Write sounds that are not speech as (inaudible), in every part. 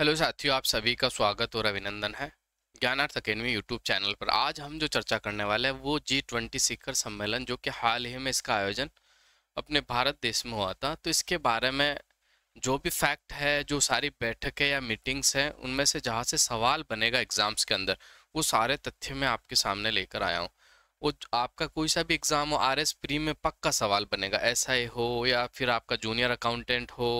hello साथियों आप सभी का स्वागत और अभिनंदन है ज्ञानार्थ अकेडमी यूट्यूब चैनल पर आज हम जो चर्चा करने वाले हैं वो जी ट्वेंटी शिखर सम्मेलन जो कि हाल ही में इसका आयोजन अपने भारत देश में हुआ था तो इसके बारे में जो भी फैक्ट है जो सारी बैठकें या मीटिंग्स हैं उनमें से जहाँ से सवाल बनेगा एग्ज़ाम्स के अंदर वो सारे तथ्य मैं आपके सामने लेकर आया हूँ वो आपका कोई सा भी एग्ज़ाम हो आर एस प्री में पक्का सवाल बनेगा एस आई हो या फिर आपका जूनियर अकाउंटेंट हो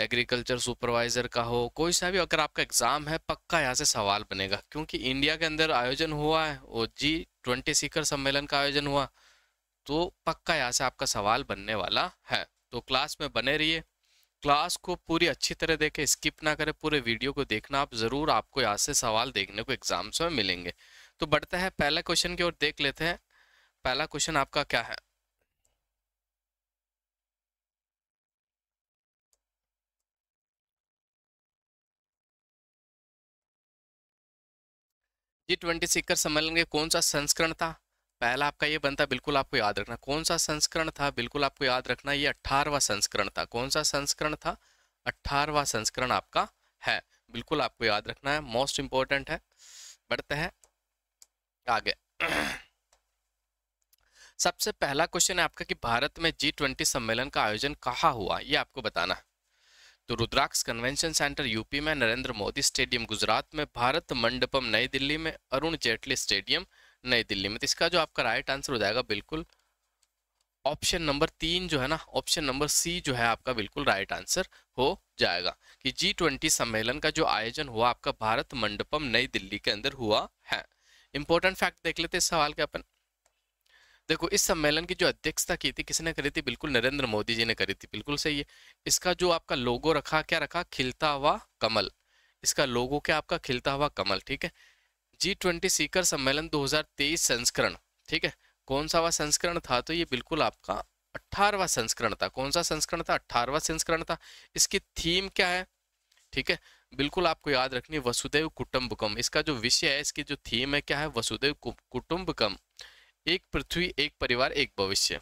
एग्रीकल्चर सुपरवाइजर का हो कोई सा भी अगर आपका एग्ज़ाम है पक्का यहाँ से सवाल बनेगा क्योंकि इंडिया के अंदर आयोजन हुआ है वो जी ट्वेंटी शिखर सम्मेलन का आयोजन हुआ तो पक्का यहाँ से आपका सवाल बनने वाला है तो क्लास में बने रहिए क्लास को पूरी अच्छी तरह देखें स्किप ना करें पूरे वीडियो को देखना आप ज़रूर आपको यहाँ से सवाल देखने को एग्ज़ाम्स में मिलेंगे तो बढ़ते हैं पहला क्वेश्चन की ओर देख लेते हैं पहला क्वेश्चन आपका क्या है जी ट्वेंटी शिखर सम्मेलन के कौन सा संस्करण था पहला आपका ये बनता बिल्कुल आपको याद रखना कौन सा संस्करण था बिल्कुल आपको याद रखना ये अट्ठारहवा संस्करण था कौन सा संस्करण था अट्ठारहवा संस्करण आपका है बिल्कुल आपको याद रखना है मोस्ट इंपॉर्टेंट है बढ़ते हैं आगे सबसे पहला क्वेश्चन है आपका कि भारत में जी ट्वेंटी सम्मेलन का आयोजन कहाँ हुआ ये आपको बताना है तो रुद्राक्ष कन्वेंशन सेंटर यूपी में नरेंद्र मोदी स्टेडियम गुजरात में भारत मंडपम नई दिल्ली में अरुण जेटली स्टेडियम नई दिल्ली में तो इसका जो आपका राइट आंसर हो जाएगा बिल्कुल ऑप्शन नंबर तीन जो है ना ऑप्शन नंबर सी जो है आपका बिल्कुल राइट आंसर हो जाएगा कि जी ट्वेंटी सम्मेलन का जो आयोजन हुआ आपका भारत मंडपम नई दिल्ली के अंदर हुआ है इंपॉर्टेंट फैक्ट देख लेते इस सवाल के अपन देखो इस सम्मेलन की जो अध्यक्षता की थी किसने करी थी बिल्कुल नरेंद्र मोदी जी ने करी थी बिल्कुल सही है इसका जो आपका लोगो रखा क्या रखा खिलता हुआ कमल इसका लोगो क्या आपका खिलता हुआ कमल ठीक है जी ट्वेंटी सीकर सम्मेलन 2023 संस्करण ठीक है कौन सा वह संस्करण था तो ये बिल्कुल आपका अट्ठारवा संस्करण था कौन सा संस्करण था अट्ठारहवा संस्करण था इसकी थीम क्या है ठीक है बिल्कुल आपको याद रखनी वसुदेव कुटुम्बकम इसका जो विषय है इसकी जो थीम है क्या है वसुदेव कुटुम्बकम एक पृथ्वी एक परिवार एक भविष्य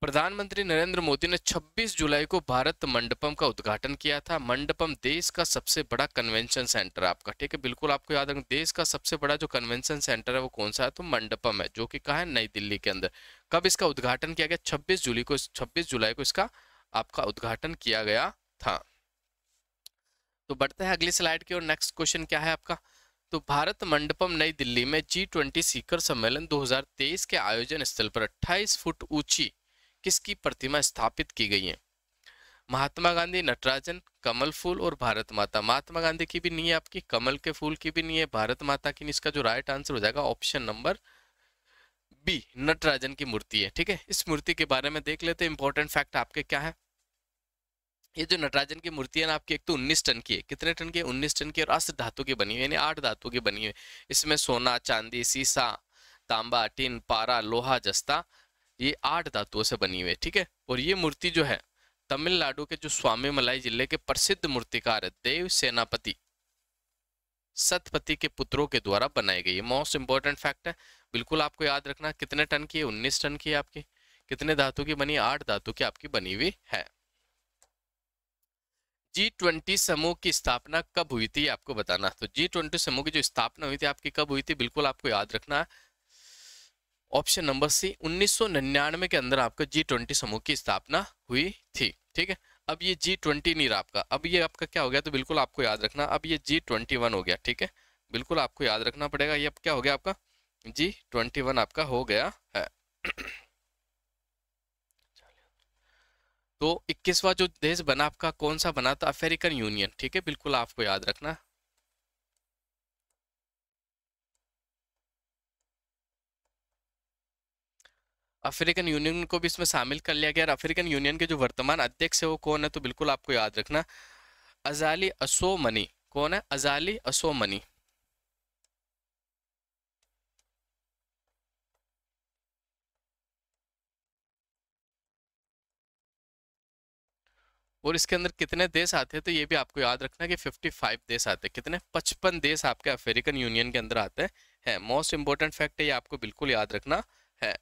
प्रधानमंत्री नरेंद्र मोदी ने 26 जुलाई को भारत मंडपम का उद्घाटन किया था मंडपम देश का सबसे बड़ा कन्वेंशन सेंटर आपका ठीक है बिल्कुल आपको याद रखना देश का सबसे बड़ा जो कन्वेंशन सेंटर है वो कौन सा है तो मंडपम है जो कि कहा है नई दिल्ली के अंदर कब इसका उद्घाटन किया गया 26 जुलाई को 26 जुलाई को इसका आपका उद्घाटन किया गया था तो बढ़ते हैं अगली स्लाइड की और नेक्स्ट क्वेश्चन क्या है आपका तो भारत मंडपम नई दिल्ली में जी ट्वेंटी शिखर सम्मेलन 2023 के आयोजन स्थल पर 28 फुट ऊंची किसकी प्रतिमा स्थापित की गई है महात्मा गांधी नटराजन कमल फूल और भारत माता महात्मा गांधी की भी नहीं है आपकी कमल के फूल की भी नहीं है भारत माता की नहीं इसका जो राइट आंसर हो जाएगा ऑप्शन नंबर बी नटराजन की मूर्ति है ठीक है इस मूर्ति के बारे में देख लेते हैं इंपॉर्टेंट फैक्ट आपके क्या है ये जो नटराजन की मूर्ति ना आपकी एक तो 19 टन की है कितने टन की 19 टन की और अस्त धातु की बनी हुई यानी आठ धातु की बनी हुई इसमें सोना चांदी सीसा तांबा टिन पारा लोहा जस्ता ये आठ धातुओं से बनी हुई है ठीक है और ये मूर्ति जो है तमिलनाडु के जो स्वामी मलाई जिले के प्रसिद्ध मूर्तिकार है देव सेनापति सतपति के पुत्रों के द्वारा बनाई गई है मोस्ट इंपॉर्टेंट फैक्ट है बिल्कुल आपको याद रखना कितने टन की है उन्नीस टन की है आपकी कितने धातु की बनी आठ धातु की आपकी बनी हुई है जी ट्वेंटी समूह की स्थापना कब हुई थी आपको बताना तो जी ट्वेंटी समूह की जो स्थापना हुई थी आपकी कब हुई थी बिल्कुल आपको याद रखना है ऑप्शन नंबर सी 1999 के अंदर आपका जी ट्वेंटी समूह की स्थापना हुई थी ठीक है अब ये जी ट्वेंटी नहीं रहा आपका अब ये आपका क्या हो गया तो बिल्कुल आपको याद रखना अब ये जी ट्वेंटी वन हो गया ठीक है बिल्कुल आपको याद रखना पड़ेगा ये अब क्या हो गया आपका जी ट्वेंटी वन आपका हो गया है तो 21वां जो देश बना आपका कौन सा बना था अफ्रीकन यूनियन ठीक है बिल्कुल आपको याद रखना अफ्रीकन यूनियन को भी इसमें शामिल कर लिया गया और अफ्रीकन यूनियन के जो वर्तमान अध्यक्ष है वो कौन है तो बिल्कुल आपको याद रखना अजाली असो मनी कौन है अजाली असो मनी और इसके अंदर कितने देश आते हैं तो ये भी आपको याद रखना कि 55 देश आते हैं कितने 55 देश आपके अफ्रीकन यूनियन के अंदर आते हैं मोस्ट इंपॉर्टेंट फैक्ट है ये आपको बिल्कुल याद रखना है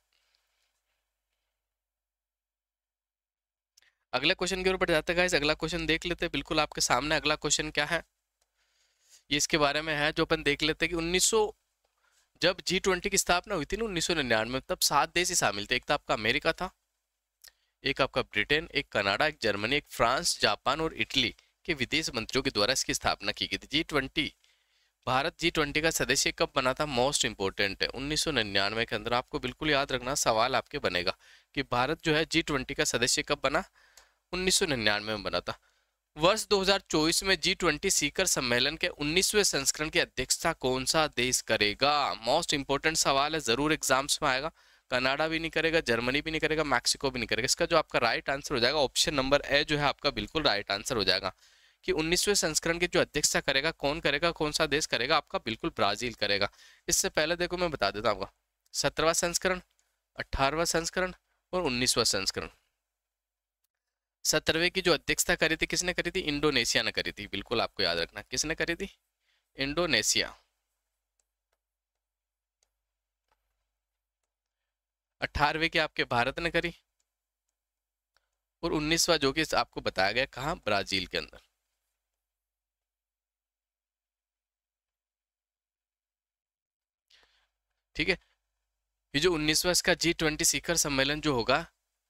अगले क्वेश्चन के ऊपर जाते हैं अगला क्वेश्चन देख लेते हैं बिल्कुल आपके सामने अगला क्वेश्चन क्या है ये इसके बारे में है जो अपन देख लेते हैं कि उन्नीस जब जी ट्वेंटी की स्थापना हुई थी ना उन्नीस तब सात देश ही शामिल थे एक तो आपका अमेरिका था एक आपका ब्रिटेन एक कनाडा एक जर्मनी एक फ्रांस जापान और इटली के विदेश मंत्रियों के द्वारा इसकी स्थापना की गई थी G twenty Bharat G twenty का सदस्य कब बना था मोस्ट इम्पोर्टेंट है उन्नीस सौ निन्यानवे के अंदर आपको बिल्कुल याद रखना सवाल आपके बनेगा कि भारत जो है जी ट्वेंटी का सदस्य कब बना उन्नीस सौ निन्यानवे में बना था वर्ष 2024 में जी ट्वेंटी सीकर सम्मेलन के उन्नीसवें संस्करण की अध्यक्षता कौन सा देश करेगा मोस्ट इम्पोर्टेंट सवाल है जरूर एग्जाम्स में आएगा कनाडा भी नहीं करेगा जर्मनी भी नहीं करेगा मैक्सिको भी नहीं करेगा इसका जो आपका राइट आंसर हो जाएगा ऑप्शन नंबर ए जो है आपका बिल्कुल राइट आंसर हो जाएगा कि 19वें संस्करण की जो अध्यक्षता करेगा कौन करेगा कौन सा देश करेगा आपका बिल्कुल ब्राजील करेगा इससे पहले देखो मैं बता देता हूँ सत्रहवा संस्करण अट्ठारहवा संस्करण और उन्नीसवा संस्करण सत्रहवें की जो अध्यक्षता करी थी किसने करी थी इंडोनेशिया ने करी थी बिल्कुल आपको याद रखना किसने करी थी इंडोनेशिया अठारहवें की आपके भारत ने करी और उन्नीसवा जो कि आपको बताया गया कहा ब्राजील के अंदर ठीक है ये जो उन्नीसवा इसका जी ट्वेंटी शिखर सम्मेलन जो होगा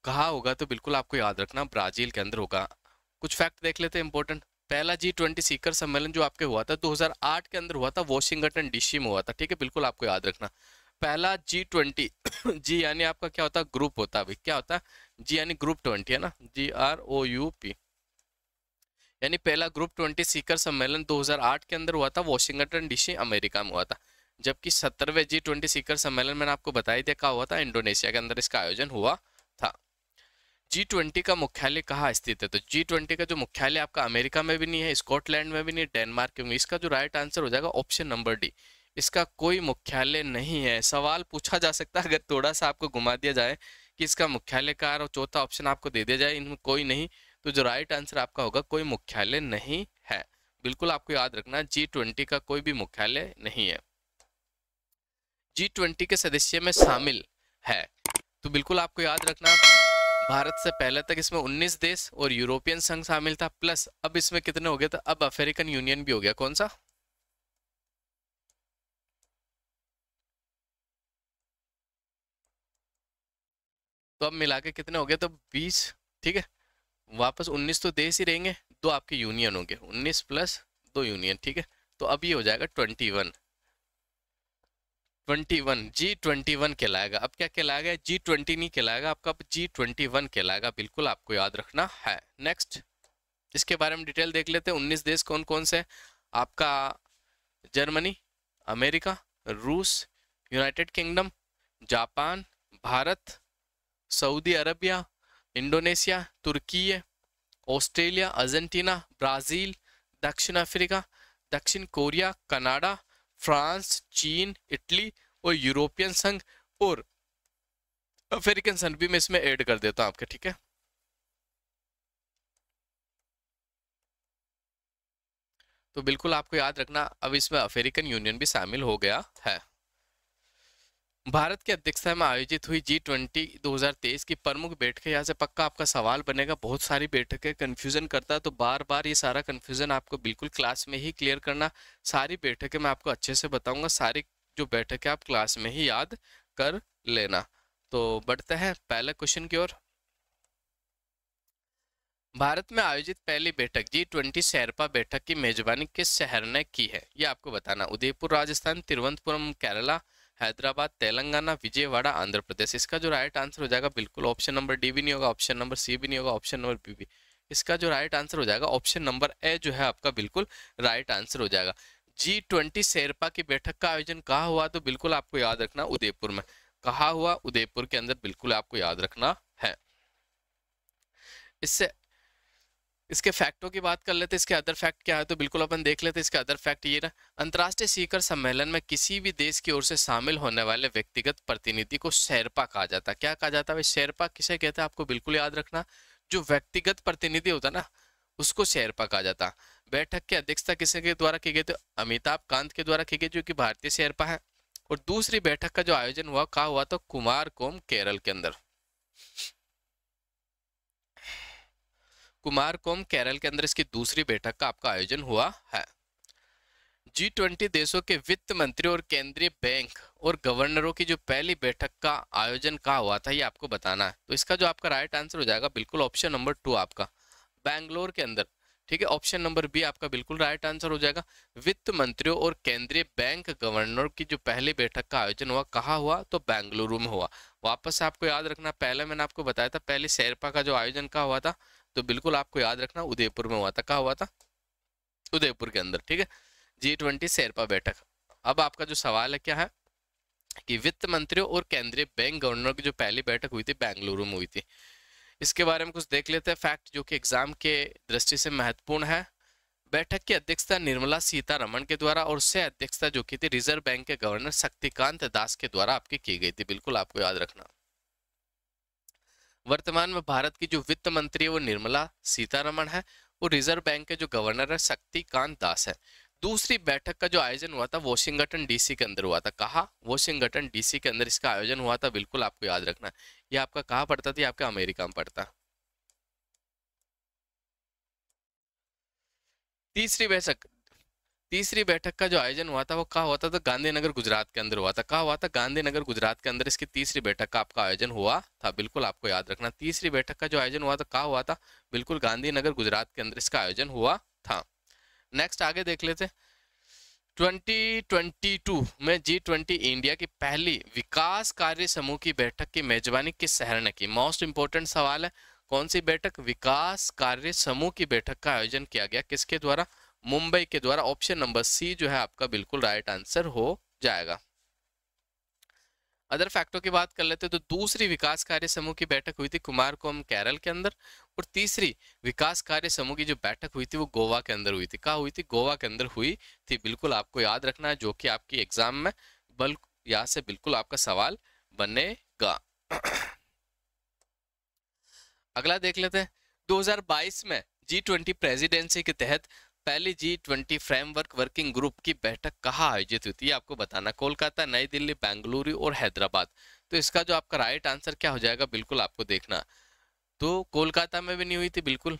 कहा होगा तो बिल्कुल आपको याद रखना ब्राजील के अंदर होगा कुछ फैक्ट देख लेते हैं इंपॉर्टेंट पहला जी ट्वेंटी शिखर सम्मेलन जो आपके हुआ था 2008 के अंदर हुआ था वॉशिंगटन डीसी में हुआ था ठीक है बिल्कुल आपको याद रखना पहला जी ट्वेंटी जी यानी आपका क्या होता है ग्रुप होता है क्या होता है जी यानी ग्रुप ट्वेंटी है ना G R O U P यानी पहला ग्रुप ट्वेंटी सीकर सम्मेलन 2008 के अंदर हुआ था वॉशिंगटन डीसी अमेरिका में हुआ था जबकि सत्तरवें जी ट्वेंटी सीकर सम्मेलन मैंने आपको बताई दिया कहा हुआ था इंडोनेशिया के अंदर इसका आयोजन हुआ था जी ट्वेंटी का मुख्यालय कहाँ स्थित है तो जी ट्वेंटी का जो मुख्यालय आपका अमेरिका में भी नहीं है स्कॉटलैंड में भी नहीं है डेनमार्क में इसका जो राइट आंसर हो जाएगा ऑप्शन नंबर डी इसका कोई मुख्यालय नहीं है सवाल पूछा जा सकता है अगर थोड़ा सा आपको घुमा दिया जाए कि इसका मुख्यालय है और चौथा ऑप्शन आपको दे दिया जाए इनमें कोई नहीं तो जो राइट आंसर आपका होगा कोई मुख्यालय नहीं है बिल्कुल आपको याद रखना जी ट्वेंटी का कोई भी मुख्यालय नहीं है जी ट्वेंटी के सदस्य में शामिल है तो बिल्कुल आपको याद रखना भारत से पहले तक इसमें उन्नीस देश और यूरोपियन संघ शामिल था प्लस अब इसमें कितने हो गए थे तो अब अफ्रीकन यूनियन भी हो गया कौन सा तो अब मिला के कितने हो गए तो बीस ठीक है वापस उन्नीस तो देश ही रहेंगे दो आपके यूनियन होंगे उन्नीस प्लस दो यूनियन ठीक है तो अब ये हो जाएगा twenty one twenty one G twenty one कहलाएगा अब क्या कहलाएगा जी ट्वेंटी नहीं कहलाएगा आपका अब जी ट्वेंटी वन कहलाएगा बिल्कुल आपको याद रखना है नेक्स्ट इसके बारे में डिटेल देख लेते हैं उन्नीस देश कौन कौन से आपका जर्मनी अमेरिका रूस United Kingdom Japan Bharat Saudi Arabia Indonesia Turkey Australia Argentina Brazil दक्षिण अफ्रीका दक्षिण कोरिया कनाडा फ्रांस चीन इटली और यूरोपियन संघ और अफ्रीकन संघ भी मैं इसमें ऐड कर देता हूँ आपके ठीक है तो बिल्कुल आपको याद रखना अब इसमें अफ्रीकन यूनियन भी शामिल हो गया है भारत की अध्यक्षता में आयोजित हुई जी ट्वेंटी दो की प्रमुख बैठक यहाँ से पक्का आपका सवाल बनेगा बहुत सारी बैठकें कन्फ्यूजन करता है तो बार बार ये सारा कन्फ्यूजन आपको बिल्कुल क्लास में ही क्लियर करना सारी बैठकें मैं आपको अच्छे से बताऊंगा सारी जो बैठक है आप क्लास में ही याद कर लेना तो बढ़ते हैं पहले क्वेश्चन की ओर भारत में आयोजित पहली बैठक जी ट्वेंटी सैरपा बैठक की मेजबानी किस शहर ने की है ये आपको बताना उदयपुर राजस्थान तिरुवनंतपुरम केरला हैदराबाद तेलंगाना विजयवाड़ा आंध्र प्रदेश इसका जो राइट आंसर हो जाएगा बिल्कुल ऑप्शन नंबर डी भी नहीं होगा ऑप्शन नंबर सी भी नहीं होगा ऑप्शन नंबर बी भी इसका जो राइट आंसर हो जाएगा ऑप्शन नंबर ए जो है आपका बिल्कुल राइट आंसर हो जाएगा जी ट्वेंटी शेरपा की बैठक का आयोजन कहा हुआ तो बिल्कुल आपको याद रखना उदयपुर में कहा हुआ उदयपुर के अंदर बिल्कुल आपको याद रखना है इससे इसके फैक्टों की बात कर लेते इसके अदर फैक्ट क्या है तो बिल्कुल अपन देख लेते इसके अदर फैक्ट ये ना अंतर्राष्ट्रीय शिखर सम्मेलन में किसी भी देश की ओर से शामिल होने वाले व्यक्तिगत प्रतिनिधि को शेरपा कहा जाता है क्या कहा जाता है शेरपा किसे कहते हैं आपको बिल्कुल याद रखना जो व्यक्तिगत प्रतिनिधि होता ना उसको शेरपा कहा जाता बैठक की अध्यक्षता किसी के द्वारा की गई तो अमिताभ कांत के द्वारा की गई जो कि भारतीय शेरपा है और दूसरी बैठक का जो आयोजन हुआ कहा हुआ तो कुमार कोम केरल के अंदर कुमार कोम केरल के अंदर इसकी दूसरी बैठक का आपका आयोजन हुआ है जी ट्वेंटी देशों के वित्त मंत्री और केंद्रीय बैंक और गवर्नरों की जो पहली बैठक का आयोजन कहा हुआ था ये आपको बताना है तो इसका जो आपका राइट आंसर हो जाएगा बिल्कुल ऑप्शन नंबर टू आपका बैंगलोर के अंदर ठीक है ऑप्शन नंबर बी आपका बिल्कुल राइट आंसर हो जाएगा वित्त मंत्रियों और केंद्रीय बैंक गवर्नर की जो पहली बैठक का आयोजन हुआ कहाँ हुआ तो बेंगलुरु में हुआ वापस आपको याद रखना पहले मैंने आपको बताया था पहले शेरपा का जो आयोजन कहा हुआ था तो बिल्कुल आपको याद रखना उदयपुर में हुआ था कहा हुआ था उदयपुर के अंदर ठीक है जी ट्वेंटी शेरपा बैठक अब आपका जो सवाल है क्या है कि वित्त मंत्रियों और केंद्रीय बैंक गवर्नर की जो पहली बैठक हुई थी बेंगलुरु में हुई थी इसके बारे में कुछ देख लेते हैं फैक्ट जो कि एग्जाम के दृष्टि से महत्वपूर्ण है बैठक की अध्यक्षता निर्मला सीतारमण के द्वारा और उससे अध्यक्षता जो की थी रिजर्व बैंक के गवर्नर शक्तिकांत दास के द्वारा आपकी की गई थी बिल्कुल आपको याद रखना वर्तमान में भारत की जो वित्त मंत्री है वो निर्मला सीतारमण है और रिजर्व बैंक के जो गवर्नर है शक्तिकांत दास है दूसरी बैठक का जो आयोजन हुआ था वॉशिंगटन डीसी के अंदर हुआ था कहा वॉशिंगटन डीसी के अंदर इसका आयोजन हुआ था बिल्कुल आपको याद रखना ये आपका कहा पड़ता था आपका अमेरिका में पड़ता तीसरी बैठक तीसरी बैठक का जो आयोजन हुआ था वो कहा हुआ था तो गांधीनगर गुजरात के अंदर हुआ था कहा हुआ था गांधीनगर गुजरात के अंदर इसकी तीसरी बैठक का आपका आयोजन हुआ था बिल्कुल आपको याद रखना तीसरी बैठक का जो आयोजन हुआ था कहा हुआ था बिल्कुल गांधीनगर गुजरात के अंदर इसका आयोजन हुआ था नेक्स्ट आगे देख लेते 2022 में जी ट्वेंटी इंडिया की पहली विकास कार्य समूह की बैठक की मेजबानी किस शहर ने की मोस्ट इंपोर्टेंट सवाल है कौन सी बैठक विकास कार्य समूह की बैठक का आयोजन किया गया किसके द्वारा मुंबई के द्वारा ऑप्शन नंबर सी जो है आपका बिल्कुल राइट आंसर हो जाएगा अदर फैक्टों की बात कर लेते तो दूसरी विकास कार्य समूह की बैठक हुई थी कुमार कोम केरल के अंदर और तीसरी विकास कार्य समूह की जो बैठक हुई थी वो गोवा के अंदर हुई थी कहा हुई थी गोवा के अंदर हुई थी बिल्कुल आपको याद रखना है जो कि आपकी एग्जाम में बल यहाँ से बिल्कुल आपका सवाल बनेगा अगला देख लेते हैं 2022 में जी ट्वेंटी प्रेसिडेंसी के तहत पहली G twenty framework working group की बैठक कहाँ आयोजित हुई थी आपको बताना कोलकाता नई दिल्ली बेंगलुरु और हैदराबाद तो इसका जो आपका राइट आंसर क्या हो जाएगा बिल्कुल आपको देखना तो कोलकाता में भी नहीं हुई थी बिल्कुल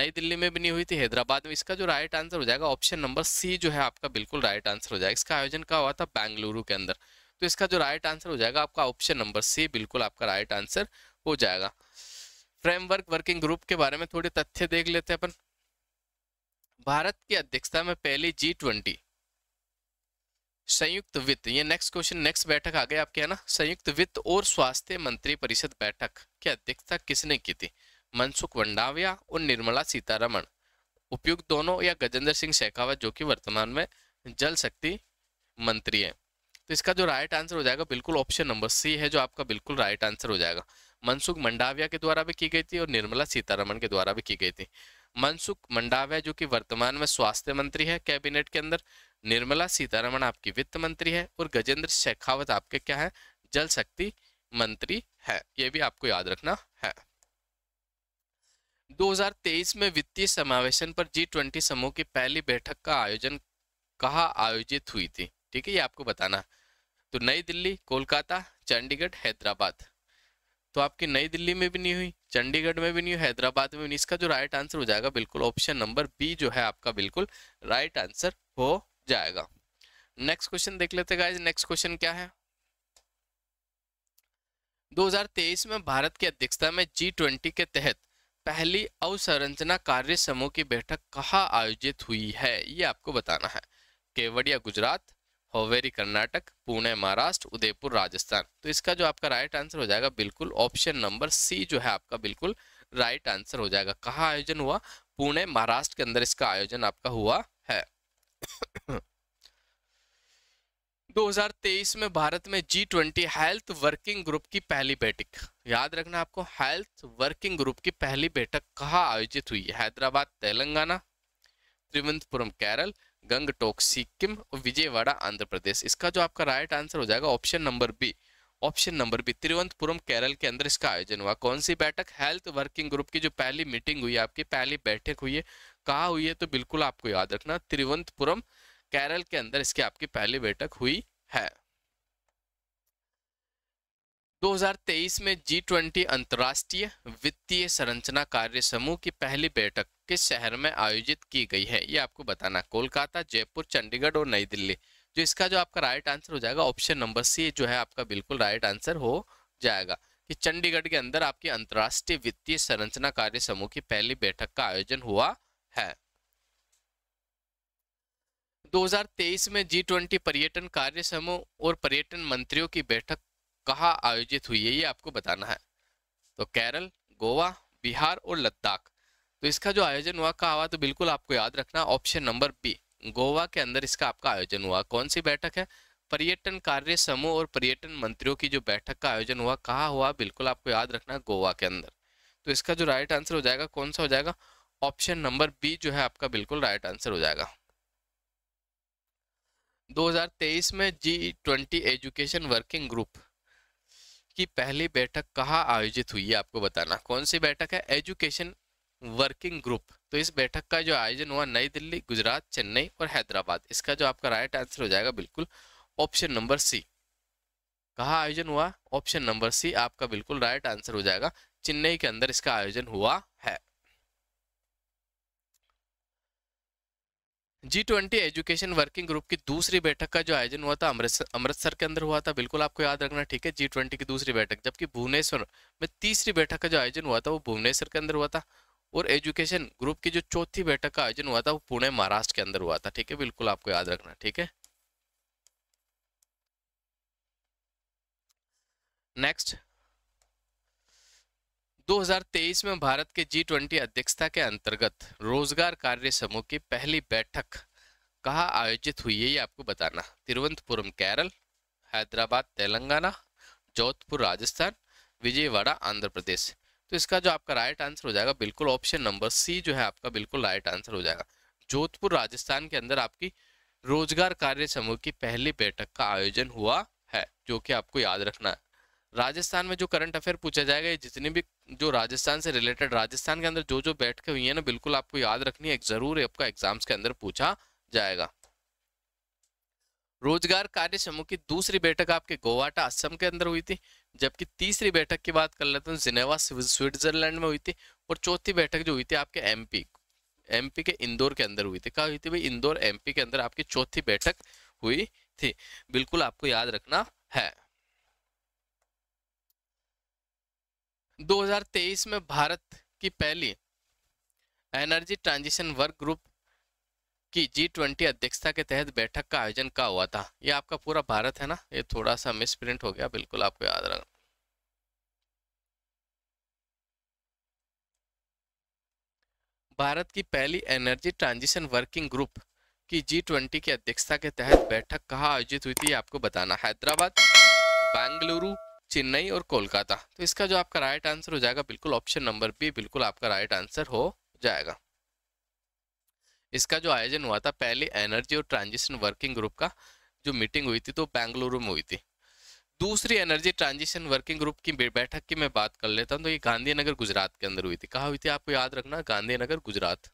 नई दिल्ली में भी नहीं हुई थी हैदराबाद में इसका जो राइट आंसर हो जाएगा ऑप्शन नंबर सी जो है आपका बिल्कुल राइट आंसर हो जाएगा इसका आयोजन कहा हुआ था बेंगलुरु के अंदर तो इसका जो राइट आंसर हो जाएगा आपका ऑप्शन नंबर सी बिल्कुल आपका राइट आंसर हो जाएगा फ्रेमवर्क वर्किंग ग्रुप के बारे में थोड़े तथ्य देख लेते हैं अपन भारत की अध्यक्षता में पहली जी ट्वेंटी संयुक्त वित्त ये नेक्स्ट क्वेश्चन नेक्स्ट बैठक आ गया आपके है ना संयुक्त वित्त और स्वास्थ्य मंत्री परिषद बैठक की अध्यक्षता किसने की थी मनसुख वंडाविया और निर्मला सीतारमण उपयुक्त दोनों या गजेंद्र सिंह शेखावत जो कि वर्तमान में जल शक्ति मंत्री है तो इसका जो राइट आंसर हो जाएगा बिल्कुल ऑप्शन नंबर सी है जो आपका बिल्कुल राइट आंसर हो जाएगा मनसुख मंडाविया के द्वारा भी की गई थी और निर्मला सीतारमण के द्वारा भी की गई थी मनसुख मंडावे जो कि वर्तमान में स्वास्थ्य मंत्री है कैबिनेट के अंदर निर्मला सीतारमण आपकी वित्त मंत्री है और गजेंद्र शेखावत आपके क्या है जल शक्ति मंत्री है ये भी आपको याद रखना है 2023 में वित्तीय समावेशन पर जी ट्वेंटी समूह की पहली बैठक का आयोजन कहा आयोजित हुई थी ठीक है ये आपको बताना तो नई दिल्ली कोलकाता चंडीगढ़ हैदराबाद तो आपकी नई दिल्ली में भी नहीं हुई चंडीगढ़ में भी नहीं हुई हैदराबाद में भी नहीं इसका जो राइट आंसर हो जाएगा बिल्कुल ऑप्शन नंबर बी जो है आपका बिल्कुल राइट आंसर हो जाएगा नेक्स्ट क्वेश्चन देख लेते गाइज नेक्स्ट क्वेश्चन क्या है 2023 में भारत की अध्यक्षता में जी ट्वेंटी के तहत पहली अवसंरचना कार्य समूह की बैठक कहाँ आयोजित हुई है ये आपको बताना है केवड़िया गुजरात होवेरी कर्नाटक पुणे महाराष्ट्र उदयपुर राजस्थान तो इसका जो आपका राइट आंसर हो जाएगा बिल्कुल ऑप्शन नंबर सी जो है आपका बिल्कुल राइट आंसर हो जाएगा कहाँ आयोजन हुआ पुणे महाराष्ट्र के अंदर इसका आयोजन आपका हुआ है 2023 में भारत में G twenty health working group की पहली बैठक याद रखना आपको हेल्थ वर्किंग ग्रुप की पहली बैठक कहाँ आयोजित हुई हैदराबाद तेलंगाना त्रिवंतपुरम केरल गंगटोक सिक्किम और विजयवाड़ा आंध्र प्रदेश इसका जो आपका राइट आंसर हो जाएगा option number B option number B Thiruvananthapuram Kerala के अंदर इसका आयोजन हुआ कौन सी बैठक हेल्थ वर्किंग ग्रुप की जो पहली मीटिंग हुई आपकी पहली बैठक हुई है कहाँ हुई है तो बिल्कुल आपको याद रखना तिरुवंतपुरम केरल के अंदर इसकी आपकी पहली बैठक हुई है 2023 में जी ट्वेंटी अंतर्राष्ट्रीय वित्तीय संरचना कार्य समूह की पहली बैठक किस शहर में आयोजित की गई है ये आपको बताना कोलकाता जयपुर चंडीगढ़ और नई दिल्ली जो इसका जो आपका राइट आंसर हो जाएगा ऑप्शन नंबर सी जो है आपका बिल्कुल राइट आंसर हो जाएगा कि चंडीगढ़ के अंदर आपकी अंतर्राष्ट्रीय वित्तीय संरचना कार्य समूह की पहली बैठक का आयोजन हुआ है 2023 में जी ट्वेंटी पर्यटन कार्य समूह और पर्यटन मंत्रियों की बैठक कहा आयोजित हुई है ये आपको बताना है तो केरल गोवा बिहार और लद्दाख तो इसका जो आयोजन हुआ कहा हुआ तो बिल्कुल आपको याद रखना ऑप्शन नंबर बी गोवा के अंदर इसका आपका आयोजन हुआ कौन सी बैठक है पर्यटन कार्य समूह और पर्यटन मंत्रियों की जो बैठक का आयोजन हुआ कहा हुआ बिल्कुल आपको याद रखना गोवा के अंदर तो इसका जो राइट आंसर हो जाएगा कौन सा हो जाएगा ऑप्शन नंबर बी जो है आपका बिल्कुल राइट आंसर हो जाएगा 2023 में G twenty education working group की पहली बैठक कहाँ आयोजित हुई है आपको बताना कौन सी बैठक है एजुकेशन वर्किंग ग्रुप तो इस बैठक का जो आयोजन हुआ नई दिल्ली गुजरात चेन्नई और हैदराबाद इसका जो आपका राइट आंसर हो जाएगा बिल्कुल ऑप्शन नंबर सी कहाँ आयोजन हुआ ऑप्शन नंबर सी आपका बिल्कुल राइट आंसर हो जाएगा चेन्नई के अंदर इसका आयोजन हुआ G twenty education working group की दूसरी बैठक का जो आयोजन हुआ था अमृतसर के अंदर हुआ था बिल्कुल आपको याद रखना ठीक है जी ट्वेंटी की दूसरी बैठक जबकि भुवनेश्वर में तीसरी बैठक का जो आयोजन हुआ था वो भुवनेश्वर के अंदर हुआ था और एजुकेशन ग्रुप की जो चौथी बैठक का आयोजन हुआ था वो पुणे महाराष्ट्र के अंदर हुआ था ठीक है बिल्कुल आपको याद रखना ठीक है नेक्स्ट 2023 में भारत के जी ट्वेंटी अध्यक्षता के अंतर्गत रोजगार कार्य समूह की पहली बैठक कहाँ आयोजित हुई है ये आपको बताना तिरुवंतपुरम केरल हैदराबाद तेलंगाना जोधपुर राजस्थान विजयवाड़ा आंध्र प्रदेश तो इसका जो आपका राइट आंसर हो जाएगा बिल्कुल ऑप्शन नंबर सी जो है आपका बिल्कुल राइट आंसर हो जाएगा जोधपुर राजस्थान के अंदर आपकी रोजगार कार्य समूह की पहली बैठक का आयोजन हुआ है जो कि आपको याद रखना है राजस्थान में जो करंट अफेयर पूछा जाएगा ये जितनी भी जो राजस्थान से रिलेटेड राजस्थान के अंदर जो जो बैठकें हुई है ना बिल्कुल आपको याद रखनी है जरूर आपका एग्जाम्स के अंदर पूछा जाएगा रोजगार कार्य समूह की दूसरी बैठक आपके गोवाटा असम के अंदर हुई थी जबकि तीसरी बैठक की बात कर लेते हैं जिनेवा स्विट्जरलैंड में हुई थी और चौथी बैठक जो हुई थी आपके एमपी एमपी के इंदौर के अंदर हुई थी कहा हुई थी भाई इंदौर एमपी के अंदर आपकी चौथी बैठक हुई थी बिल्कुल आपको याद रखना है 2023 में भारत की पहली एनर्जी ट्रांजिशन वर्क ग्रुप की जी ट्वेंटी अध्यक्षता के तहत बैठक का आयोजन का हुआ था ये आपका पूरा भारत है ना ये थोड़ा सा मिस प्रिंट हो गया बिल्कुल आपको याद रखना भारत की पहली एनर्जी ट्रांजिशन वर्किंग ग्रुप की जी ट्वेंटी की अध्यक्षता के तहत बैठक कहाँ आयोजित हुई थी आपको बताना हैदराबाद बेंगलुरु चेन्नई और कोलकाता तो इसका जो आपका राइट आंसर हो जाएगा बिल्कुल ऑप्शन नंबर बी बिल्कुल आपका राइट आंसर हो जाएगा इसका जो आयोजन हुआ था पहले एनर्जी और ट्रांजिशन वर्किंग ग्रुप का जो मीटिंग हुई थी तो बेंगलुरु में हुई थी दूसरी एनर्जी ट्रांजिशन वर्किंग ग्रुप की बैठक की मैं बात कर लेता हूँ तो ये गांधीनगर गुजरात के अंदर हुई थी कहा हुई थी आपको याद रखना गांधीनगर गुजरात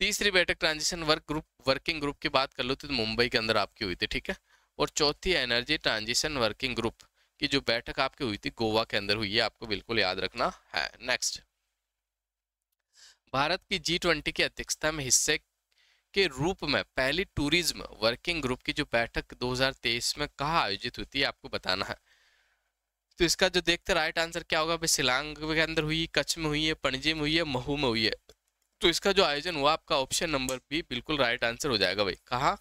तीसरी बैठक transition work group working group की बात कर लो तो, तो मुंबई के अंदर आपकी हुई थी ठीक है और चौथी एनर्जी ट्रांजिशन वर्किंग ग्रुप की जो बैठक आपकी हुई थी गोवा के अंदर हुई है आपको बिल्कुल याद रखना है नेक्स्ट भारत की जी ट्वेंटी की अध्यक्षता में हिस्से के रूप में पहली टूरिज्म वर्किंग ग्रुप की जो बैठक 2023 में कहा आयोजित हुई थी आपको बताना है तो इसका जो देखते राइट आंसर क्या होगा भाई सिलांग के अंदर हुई कच्छ में हुई है पणजी में हुई है महू में हुई है तो इसका जो आयोजन हुआ आपका ऑप्शन नंबर बी बिल्कुल राइट आंसर हो जाएगा भाई कहा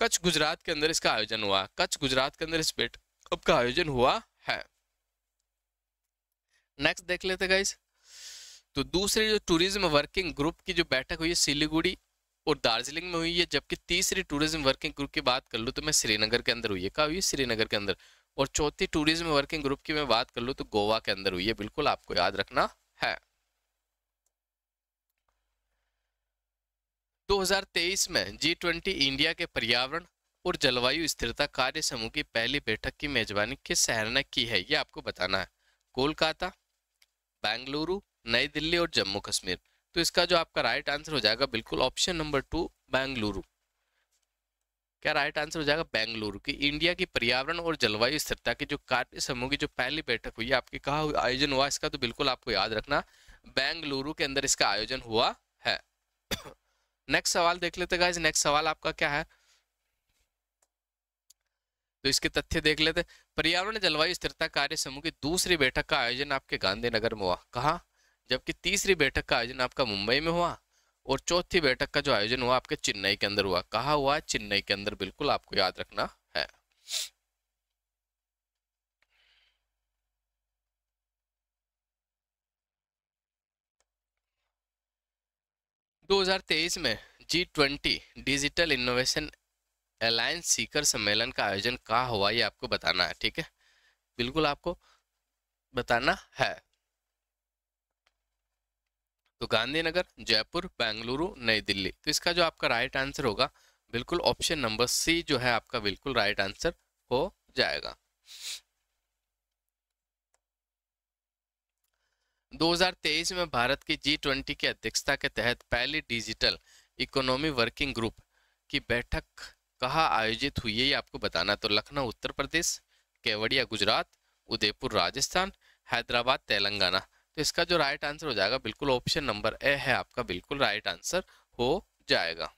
कच्छ गुजरात के अंदर इसका आयोजन हुआ कच्छ गुजरात के अंदर इस बेट कप का आयोजन हुआ है नेक्स्ट देख लेते गाइस तो दूसरी जो टूरिज्म वर्किंग ग्रुप की जो बैठक हुई है सिलीगुड़ी और दार्जिलिंग में हुई है जबकि तीसरी टूरिज्म वर्किंग ग्रुप की बात कर लूँ तो मैं श्रीनगर के अंदर हुई है कहा हुई श्रीनगर के अंदर और चौथी टूरिज्म वर्किंग ग्रुप की मैं बात कर लूँ तो गोवा के अंदर हुई है बिल्कुल आपको याद रखना 2023 में जी ट्वेंटी इंडिया के पर्यावरण और जलवायु स्थिरता कार्य समूह की पहली बैठक की मेजबानी किस शहर ने की है ये आपको बताना है कोलकाता बेंगलुरु नई दिल्ली और जम्मू कश्मीर तो इसका जो आपका राइट आंसर हो जाएगा बिल्कुल ऑप्शन नंबर टू बेंगलुरु क्या राइट आंसर हो जाएगा बेंगलुरु की इंडिया की पर्यावरण और जलवायु स्थिरता की जो कार्य समूह की जो पहली बैठक हुई आपकी कहा आयोजन हुआ इसका तो बिल्कुल आपको याद रखना बेंगलुरु के अंदर इसका आयोजन हुआ है नेक्स्ट सवाल देख लेते गाइज नेक्स्ट सवाल आपका क्या है तो इसके तथ्य देख लेते पर्यावरण जलवायु स्थिरता कार्य समूह की दूसरी बैठक का आयोजन आपके गांधीनगर में हुआ कहा जबकि तीसरी बैठक का आयोजन आपका मुंबई में हुआ और चौथी बैठक का जो आयोजन हुआ आपके चेन्नई के अंदर हुआ कहा हुआ चेन्नई के अंदर बिल्कुल आपको याद रखना है 2023 में G twenty digital innovation alliance सीकर सम्मेलन का आयोजन कहाँ हुआ ये आपको बताना है ठीक है बिल्कुल आपको बताना है तो गांधीनगर जयपुर बेंगलुरु नई दिल्ली तो इसका जो आपका राइट आंसर होगा बिल्कुल ऑप्शन नंबर सी जो है आपका बिल्कुल राइट आंसर हो जाएगा 2023 में भारत की जी ट्वेंटी की अध्यक्षता के तहत पहली डिजिटल इकोनॉमी वर्किंग ग्रुप की बैठक कहाँ आयोजित हुई है ये आपको बताना तो लखनऊ उत्तर प्रदेश केवड़िया गुजरात उदयपुर राजस्थान हैदराबाद तेलंगाना तो इसका जो राइट आंसर हो जाएगा बिल्कुल ऑप्शन नंबर ए है आपका बिल्कुल राइट आंसर हो जाएगा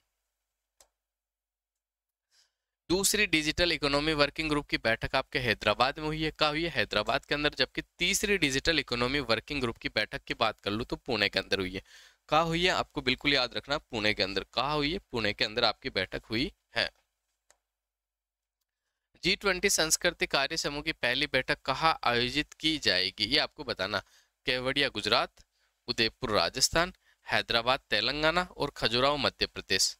दूसरी डिजिटल इकोनॉमी वर्किंग ग्रुप की बैठक आपके हैदराबाद में हुई है कहा हुई है हैदराबाद के अंदर जबकि तीसरी डिजिटल इकोनॉमी वर्किंग ग्रुप की बैठक की बात कर लूँ तो पुणे के अंदर हुई है कहा हुई है आपको बिल्कुल याद रखना पुणे के अंदर कहा हुई है पुणे के अंदर आपकी बैठक हुई है जी ट्वेंटी संस्कृति कार्य समूह की पहली बैठक कहा आयोजित की जाएगी ये आपको बताना केवड़िया गुजरात उदयपुर राजस्थान हैदराबाद तेलंगाना और खजुराहो मध्य प्रदेश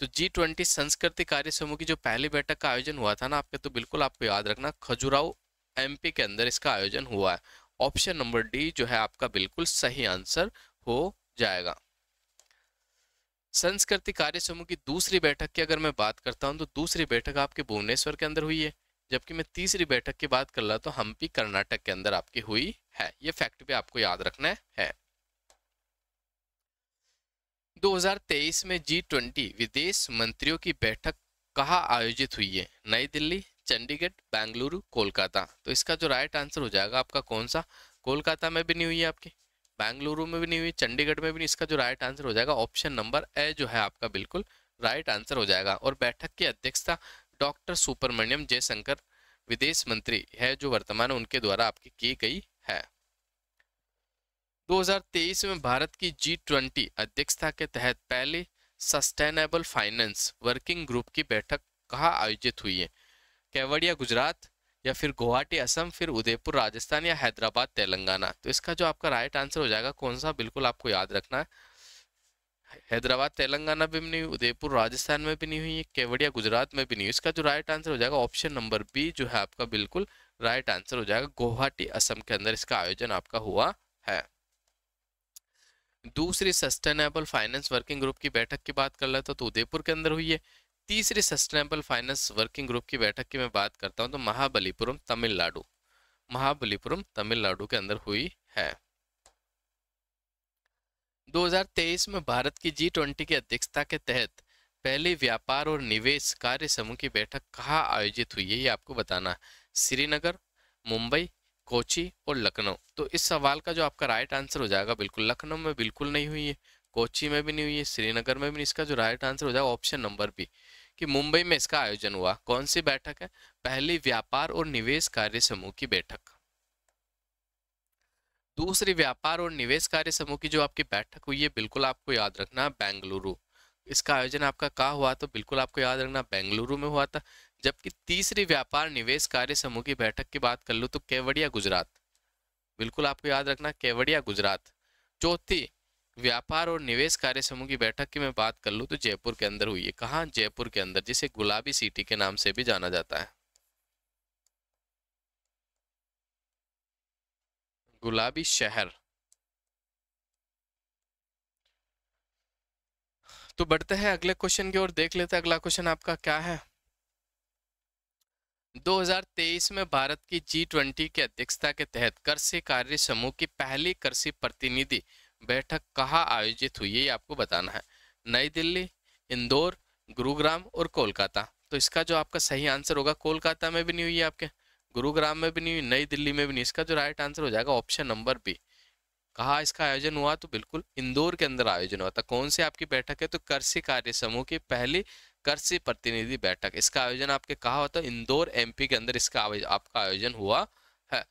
तो जी ट्वेंटी संस्कृति कार्य समूह की जो पहली बैठक का आयोजन हुआ था ना आपके तो बिल्कुल आपको याद रखना खजुराहो एमपी के अंदर इसका आयोजन हुआ है ऑप्शन नंबर डी जो है आपका बिल्कुल सही आंसर हो जाएगा संस्कृति कार्य समूह की दूसरी बैठक की अगर मैं बात करता हूं तो दूसरी बैठक आपके भुवनेश्वर के अंदर हुई है जबकि मैं तीसरी बैठक की बात कर रहा तो हम्पी कर्नाटक के अंदर आपकी हुई है ये फैक्ट भी आपको याद रखना है 2023 में जी ट्वेंटी विदेश मंत्रियों की बैठक कहाँ आयोजित हुई है नई दिल्ली चंडीगढ़ बेंगलुरु कोलकाता तो इसका जो राइट आंसर हो जाएगा आपका कौन सा कोलकाता में भी नहीं हुई है आपकी बेंगलुरु में भी नहीं हुई चंडीगढ़ में भी नहीं इसका जो राइट आंसर हो जाएगा ऑप्शन नंबर ए जो है आपका बिल्कुल राइट आंसर हो जाएगा और बैठक की अध्यक्षता डॉक्टर सुब्रमण्यम जयशंकर विदेश मंत्री है जो वर्तमान उनके द्वारा आपकी की गई है 2023 में भारत की जी ट्वेंटी अध्यक्षता के तहत पहली सस्टेनेबल फाइनेंस वर्किंग ग्रुप की बैठक कहाँ आयोजित हुई है केवड़िया गुजरात या फिर गुवाहाटी असम फिर उदयपुर राजस्थान या हैदराबाद तेलंगाना तो इसका जो आपका राइट आंसर हो जाएगा कौन सा बिल्कुल आपको याद रखना है हैदराबाद तेलंगाना भी नहीं उदयपुर राजस्थान में भी नहीं हुई केवड़िया गुजरात में भी नहीं इसका जो राइट आंसर हो जाएगा ऑप्शन नंबर बी जो है आपका बिल्कुल राइट आंसर हो जाएगा गुवाहाटी असम के अंदर इसका आयोजन आपका हुआ है दूसरी सस्टेनेबल फाइनेंस वर्किंग ग्रुप की बैठक की बात कर लेता तो, तो उदयपुर के अंदर हुई है तीसरी सस्टेनेबल फाइनेंस वर्किंग ग्रुप की बैठक की मैं बात करता हूँ तो महाबलीपुरम तमिलनाडु महाबलीपुरम तमिलनाडु के अंदर हुई है 2023 में भारत की जी ट्वेंटी की अध्यक्षता के तहत पहली व्यापार और निवेश कार्य समूह की बैठक कहाँ आयोजित हुई है ये आपको बताना श्रीनगर मुंबई कोची और लखनऊ तो इस सवाल का जो आपका राइट आंसर हो जाएगा बिल्कुल लखनऊ में बिल्कुल नहीं हुई है कोची में भी नहीं हुई है श्रीनगर में भी नहीं इसका जो राइट आंसर हो जाएगा ऑप्शन नंबर बी कि मुंबई में इसका आयोजन हुआ कौन सी बैठक है पहली व्यापार और निवेश कार्य समूह की बैठक दूसरी व्यापार और निवेश कार्य समूह की जो आपकी बैठक हुई है बिल्कुल आपको याद रखना बेंगलुरु इसका आयोजन आपका कहा हुआ तो बिल्कुल आपको याद रखना बेंगलुरु में हुआ था जबकि तीसरी व्यापार निवेश कार्य समूह की बैठक की बात कर लूँ तो केवड़िया गुजरात बिल्कुल आपको याद रखना केवड़िया गुजरात चौथी व्यापार और निवेश कार्य समूह की बैठक की मैं बात कर लूँ तो जयपुर के अंदर हुई है कहाँ जयपुर के अंदर जिसे गुलाबी सिटी के नाम से भी जाना जाता है गुलाबी शहर तो बढ़ते हैं अगले क्वेश्चन की ओर देख लेते हैं अगला क्वेश्चन आपका क्या है 2023 में भारत की जी ट्वेंटी की अध्यक्षता के तहत कृषि कार्य समूह की पहली कृषि प्रतिनिधि बैठक कहाँ आयोजित हुई ये आपको बताना है नई दिल्ली इंदौर गुरुग्राम और कोलकाता तो इसका जो आपका सही आंसर होगा कोलकाता में भी नहीं हुई है आपके गुरुग्राम में भी नहीं हुई नई दिल्ली में भी नहीं इसका जो राइट आंसर हो जाएगा ऑप्शन नंबर बी कहा इसका आयोजन हुआ तो बिल्कुल इंदौर के अंदर आयोजन हुआ था कौन सी आपकी बैठक है तो कृषि कार्य समूह की पहली कृषि प्रतिनिधि बैठक इसका आयोजन आपके कहा होता है इंदौर एमपी के अंदर इसका आपका आयोजन हुआ है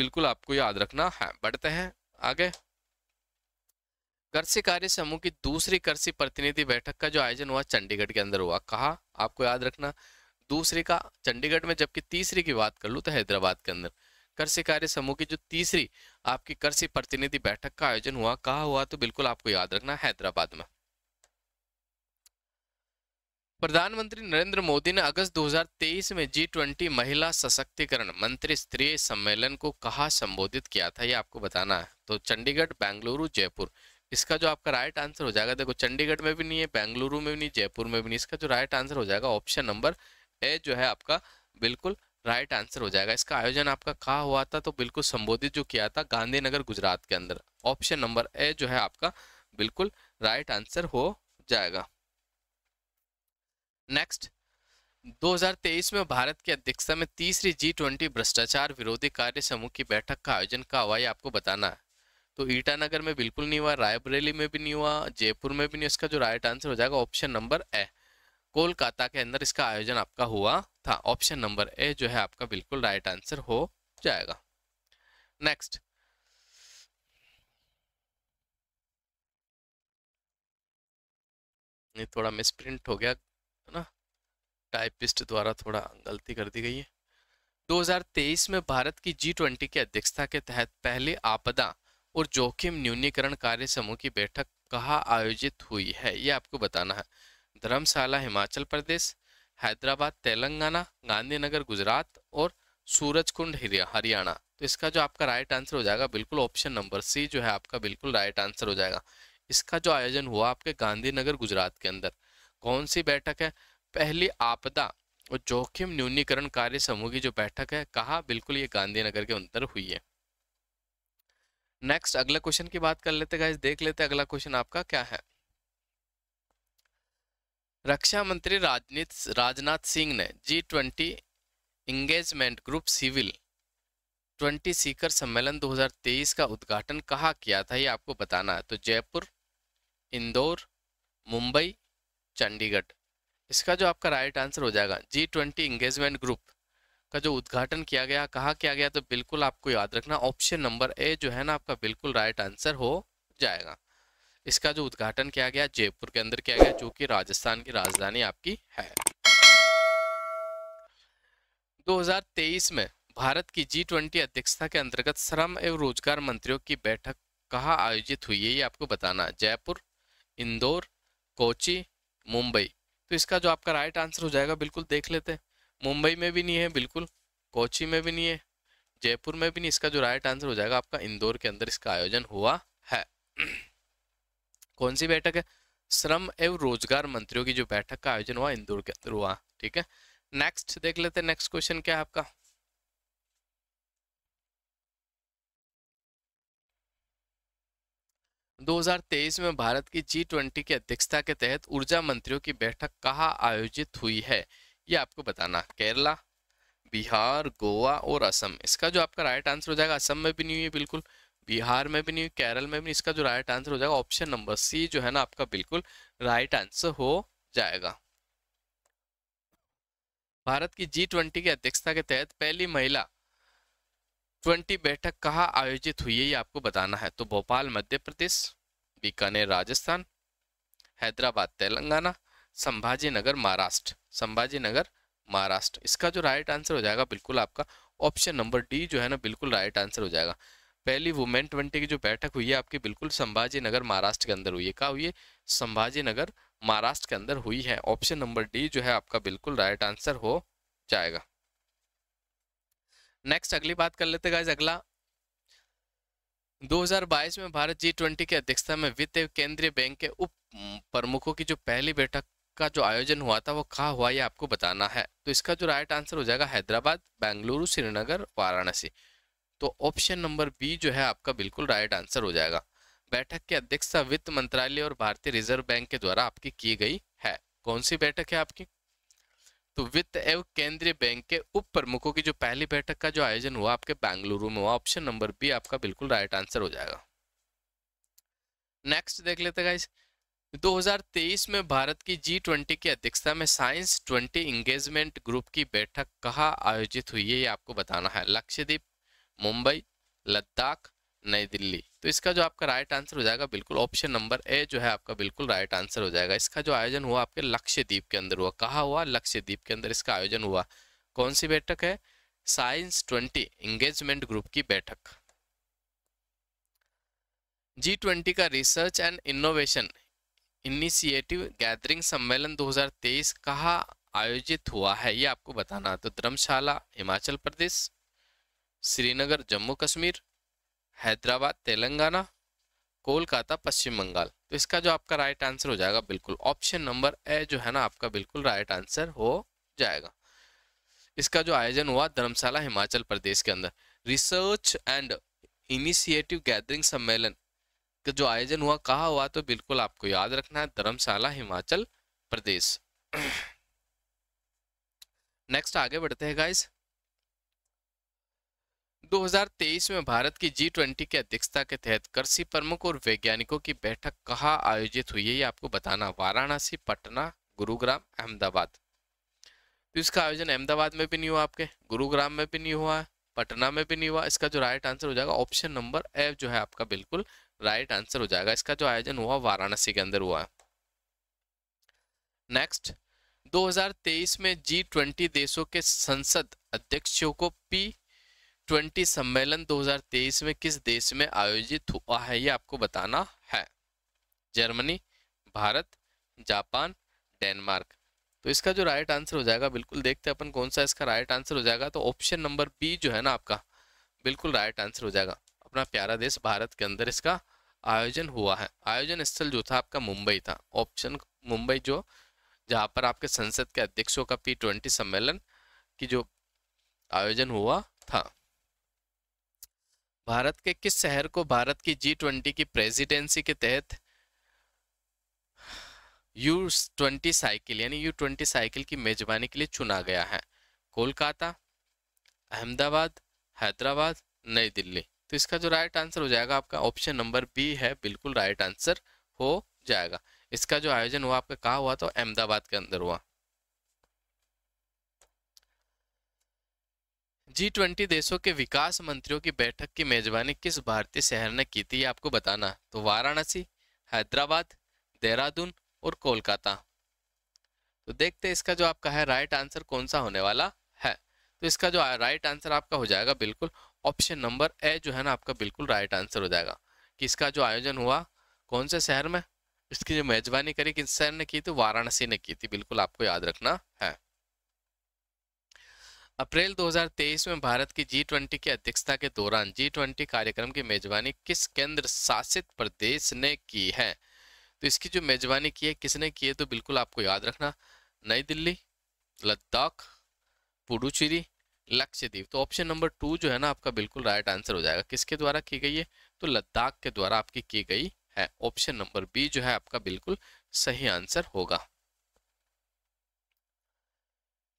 बिल्कुल आपको याद रखना है बढ़ते हैं आगे कृषि कार्य समूह की दूसरी कृषि प्रतिनिधि बैठक का जो आयोजन हुआ चंडीगढ़ के अंदर हुआ कहा आपको याद रखना दूसरी का चंडीगढ़ में जबकि तीसरी की बात कर लू तो हैदराबाद के अंदर कृषि कार्य समूह की जो तीसरी आपकी कृषि प्रतिनिधि बैठक का आयोजन हुआ कहा हुआ तो बिल्कुल आपको याद रखना हैदराबाद में प्रधानमंत्री नरेंद्र मोदी ने अगस्त 2023 में जी ट्वेंटी महिला सशक्तिकरण मंत्री स्तरीय सम्मेलन को कहा संबोधित किया था ये आपको बताना है तो चंडीगढ़ बेंगलुरु जयपुर इसका जो आपका राइट आंसर हो जाएगा देखो चंडीगढ़ में भी नहीं है बेंगलुरु में भी नहीं जयपुर में भी नहीं इसका जो राइट आंसर हो जाएगा ऑप्शन नंबर ए जो है आपका बिल्कुल राइट आंसर हो जाएगा इसका आयोजन आपका कहा हुआ था तो बिल्कुल संबोधित जो किया था गांधीनगर गुजरात के अंदर ऑप्शन नंबर ए जो है आपका बिल्कुल राइट आंसर हो जाएगा नेक्स्ट 2023 में भारत की अध्यक्षता में तीसरी जी ट्वेंटी भ्रष्टाचार विरोधी कार्य समूह की बैठक का आयोजन का हुआ आपको बताना है तो ईटानगर में बिल्कुल नहीं हुआ रायबरेली में भी नहीं हुआ जयपुर में भी नहीं इसका जो राइट आंसर हो जाएगा ऑप्शन नंबर ए कोलकाता के अंदर इसका आयोजन आपका हुआ था ऑप्शन नंबर ए जो है आपका बिल्कुल राइट आंसर हो जाएगा नेक्स्ट ये थोड़ा मिसप्रिंट हो गया टाइपिस्ट द्वारा थोड़ा गलती कर दी गई है 2023 में भारत की जी ट्वेंटी की अध्यक्षता के तहत पहले आपदा और जोखिम न्यूनीकरण कार्य समूह की बैठक कहाँ आयोजित हुई है ये आपको बताना है धर्मशाला हिमाचल प्रदेश हैदराबाद तेलंगाना गांधीनगर गुजरात और सूरजकुंड हरियाणा तो इसका जो आपका राइट आंसर हो जाएगा बिल्कुल ऑप्शन नंबर सी जो है आपका बिल्कुल राइट आंसर हो जाएगा इसका जो आयोजन हुआ आपके गांधीनगर गुजरात के अंदर कौन सी बैठक है पहली आपदा और जोखिम न्यूनीकरण कार्य समूह की जो बैठक है कहा बिल्कुल ये गांधीनगर के अंतर हुई है नेक्स्ट अगला क्वेश्चन की बात कर लेते गाइस देख लेते अगला क्वेश्चन आपका क्या है रक्षा मंत्री राजनीत राजनाथ सिंह ने G twenty engagement group civil twenty सीकर सम्मेलन 2023 का उद्घाटन कहाँ किया था ये आपको बताना है तो जयपुर इंदौर मुंबई चंडीगढ़ इसका जो आपका राइट आंसर हो जाएगा जी ट्वेंटी इंगेजमेंट ग्रुप का जो उद्घाटन किया गया कहा किया गया तो बिल्कुल आपको याद रखना ऑप्शन नंबर ए जो है ना आपका बिल्कुल राइट आंसर हो जाएगा इसका जो उद्घाटन किया गया जयपुर के अंदर किया गया जो कि राजस्थान की राजधानी आपकी है 2023 में भारत की जी ट्वेंटी अध्यक्षता के अंतर्गत श्रम एवं रोजगार मंत्रियों की बैठक कहाँ आयोजित हुई है ये आपको बताना जयपुर इंदौर कोची मुंबई तो इसका जो आपका राइट आंसर हो जाएगा बिल्कुल देख लेते हैं मुंबई में भी नहीं है बिल्कुल कोची में भी नहीं है जयपुर में भी नहीं इसका जो राइट आंसर हो जाएगा आपका इंदौर के अंदर इसका आयोजन हुआ है (clears throat) कौन सी बैठक है श्रम एवं रोजगार मंत्रियों की जो बैठक का आयोजन हुआ इंदौर के अंदर हुआ ठीक है नेक्स्ट देख लेते हैं नेक्स्ट क्वेश्चन क्या है आपका 2023 में भारत की जी ट्वेंटी की अध्यक्षता के तहत ऊर्जा मंत्रियों की बैठक कहाँ आयोजित हुई है ये आपको बताना केरला बिहार गोवा और असम इसका जो आपका राइट आंसर हो जाएगा असम में भी नहीं हुई बिल्कुल बिहार में भी नहीं हुई केरल में भी नहीं इसका जो राइट आंसर हो जाएगा ऑप्शन नंबर सी जो है ना आपका बिल्कुल राइट आंसर हो जाएगा भारत की जी ट्वेंटी की अध्यक्षता के तहत पहली महिला ट्वेंटी बैठक कहाँ आयोजित हुई है ये आपको बताना है तो भोपाल मध्य प्रदेश बीकानेर राजस्थान हैदराबाद तेलंगाना संभाजी नगर महाराष्ट्र संभाजी नगर महाराष्ट्र इसका जो राइट आंसर हो जाएगा बिल्कुल आपका ऑप्शन नंबर डी जो है ना बिल्कुल राइट आंसर हो जाएगा पहली वुमेन ट्वेंटी की जो बैठक हुई है आपकी बिल्कुल संभाजी नगर महाराष्ट्र के अंदर हुई है कहा हुई है संभाजी नगर महाराष्ट्र के अंदर हुई है ऑप्शन नंबर डी जो है आपका बिल्कुल राइट आंसर हो जाएगा नेक्स्ट अगली बात कर लेते गाइज अगला 2022 में भारत जी ट्वेंटी की अध्यक्षता में वित्त केंद्रीय बैंक के उप प्रमुखों की जो पहली बैठक का जो आयोजन हुआ था वो कहा हुआ ये आपको बताना है तो इसका जो राइट आंसर हो जाएगा हैदराबाद बेंगलुरु श्रीनगर वाराणसी तो ऑप्शन नंबर बी जो है आपका बिल्कुल राइट आंसर हो जाएगा बैठक की अध्यक्षता वित्त मंत्रालय और भारतीय रिजर्व बैंक के द्वारा आपकी की गई है कौन सी बैठक है आपकी तो वित्त एवं केंद्रीय बैंक के उप प्रमुखों की जो पहली बैठक का जो आयोजन हुआ आपके बेंगलुरु में हुआ ऑप्शन नंबर बी आपका बिल्कुल राइट आंसर हो जाएगा नेक्स्ट देख लेते गाइस 2023 में भारत की जी ट्वेंटी की अध्यक्षता में साइंस ट्वेंटी इंगेजमेंट ग्रुप की बैठक कहाँ आयोजित हुई है ये आपको बताना है लक्षद्वीप मुंबई लद्दाख नई दिल्ली तो इसका जो आपका राइट आंसर हो जाएगा बिल्कुल ऑप्शन नंबर ए जो है आपका बिल्कुल राइट आंसर हो जाएगा इसका जो आयोजन हुआ आपके लक्ष्यद्वीप के अंदर हुआ कहा हुआ लक्ष्यद्वीप के अंदर इसका आयोजन हुआ कौन सी बैठक है साइंस ट्वेंटी एंगेजमेंट ग्रुप की बैठक जी ट्वेंटी का research and innovation initiative gathering सम्मेलन 2023 कहाँ आयोजित हुआ है ये आपको बताना तो धर्मशाला हिमाचल प्रदेश श्रीनगर जम्मू कश्मीर हैदराबाद तेलंगाना कोलकाता पश्चिम बंगाल तो इसका जो आपका राइट आंसर हो जाएगा बिल्कुल ऑप्शन नंबर ए जो है ना आपका बिल्कुल राइट आंसर हो जाएगा इसका जो आयोजन हुआ धर्मशाला हिमाचल प्रदेश के अंदर रिसर्च एंड इनिशिएटिव गैदरिंग सम्मेलन का जो आयोजन हुआ कहा हुआ तो बिल्कुल आपको याद रखना है धर्मशाला हिमाचल प्रदेश नेक्स्ट (clears throat) आगे बढ़ते हैं गाइस 2023 में भारत की जी ट्वेंटी की अध्यक्षता के तहत कृषि प्रमुख और वैज्ञानिकों की बैठक कहाँ आयोजित हुई है ये आपको बताना वाराणसी पटना गुरुग्राम अहमदाबाद तो इसका आयोजन अहमदाबाद में भी नहीं हुआ आपके गुरुग्राम में भी नहीं हुआ पटना में भी नहीं हुआ इसका जो राइट आंसर हो जाएगा ऑप्शन नंबर ए जो है आपका बिल्कुल राइट आंसर हो जाएगा इसका जो आयोजन हुआ वाराणसी के अंदर हुआ नेक्स्ट 2023 में जी ट्वेंटी देशों के संसद अध्यक्षों को पी ट्वेंटी सम्मेलन 2023 में किस देश में आयोजित हुआ है ये आपको बताना है जर्मनी भारत जापान डेनमार्क तो इसका जो राइट आंसर हो जाएगा बिल्कुल देखते हैं अपन कौन सा इसका राइट आंसर हो जाएगा तो ऑप्शन नंबर बी जो है ना आपका बिल्कुल राइट आंसर हो जाएगा अपना प्यारा देश भारत के अंदर इसका आयोजन हुआ है आयोजन स्थल जो था आपका मुंबई था ऑप्शन मुंबई जो जहाँ पर आपके संसद के अध्यक्षों का पी ट्वेंटी सम्मेलन की जो आयोजन हुआ था भारत के किस शहर को भारत की जी ट्वेंटी की प्रेसिडेंसी के तहत यू ट्वेंटी साइकिल यानी यू ट्वेंटी साइकिल की मेजबानी के लिए चुना गया है कोलकाता अहमदाबाद हैदराबाद नई दिल्ली तो इसका जो राइट आंसर हो जाएगा आपका ऑप्शन नंबर बी है बिल्कुल राइट आंसर हो जाएगा इसका जो आयोजन हुआ आपका कहा हुआ तो अहमदाबाद के अंदर हुआ जी ट्वेंटी देशों के विकास मंत्रियों की बैठक की मेजबानी किस भारतीय शहर ने की थी आपको बताना तो वाराणसी हैदराबाद देहरादून और कोलकाता तो देखते हैं इसका जो आपका है राइट आंसर कौन सा होने वाला है तो इसका जो राइट आंसर आपका हो जाएगा बिल्कुल ऑप्शन नंबर ए जो है ना आपका बिल्कुल राइट आंसर हो जाएगा कि इसका जो आयोजन हुआ कौन से शहर में इसकी जो मेजबानी करी किस शहर ने की थी वाराणसी ने की थी बिल्कुल आपको याद रखना है अप्रैल 2023 में भारत की जी ट्वेंटी की अध्यक्षता के दौरान जी ट्वेंटी कार्यक्रम की मेजबानी किस केंद्र शासित प्रदेश ने की है तो इसकी जो मेजबानी की है किसने की है तो बिल्कुल आपको याद रखना नई दिल्ली लद्दाख पुडुचेरी लक्षद्वीप तो ऑप्शन नंबर टू जो है ना आपका बिल्कुल राइट आंसर हो जाएगा किसके द्वारा की गई है तो लद्दाख के द्वारा आपकी की गई है ऑप्शन नंबर बी जो है आपका बिल्कुल सही आंसर होगा